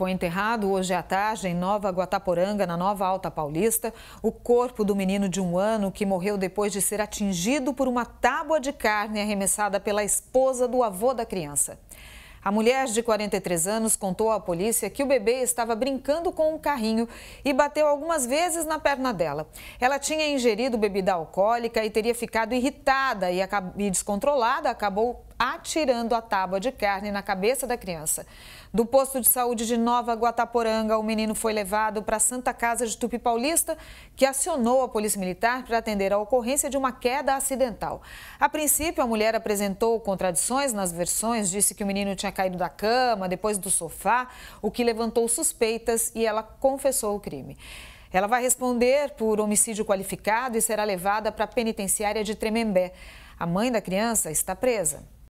foi enterrado hoje à tarde em Nova Guataporanga, na Nova Alta Paulista, o corpo do menino de um ano que morreu depois de ser atingido por uma tábua de carne arremessada pela esposa do avô da criança. A mulher de 43 anos contou à polícia que o bebê estava brincando com um carrinho e bateu algumas vezes na perna dela. Ela tinha ingerido bebida alcoólica e teria ficado irritada e descontrolada, acabou atirando a tábua de carne na cabeça da criança. Do posto de saúde de Nova Guataporanga, o menino foi levado para a Santa Casa de Tupi Paulista, que acionou a Polícia Militar para atender a ocorrência de uma queda acidental. A princípio, a mulher apresentou contradições nas versões, disse que o menino tinha caído da cama, depois do sofá, o que levantou suspeitas e ela confessou o crime. Ela vai responder por homicídio qualificado e será levada para a penitenciária de Tremembé. A mãe da criança está presa.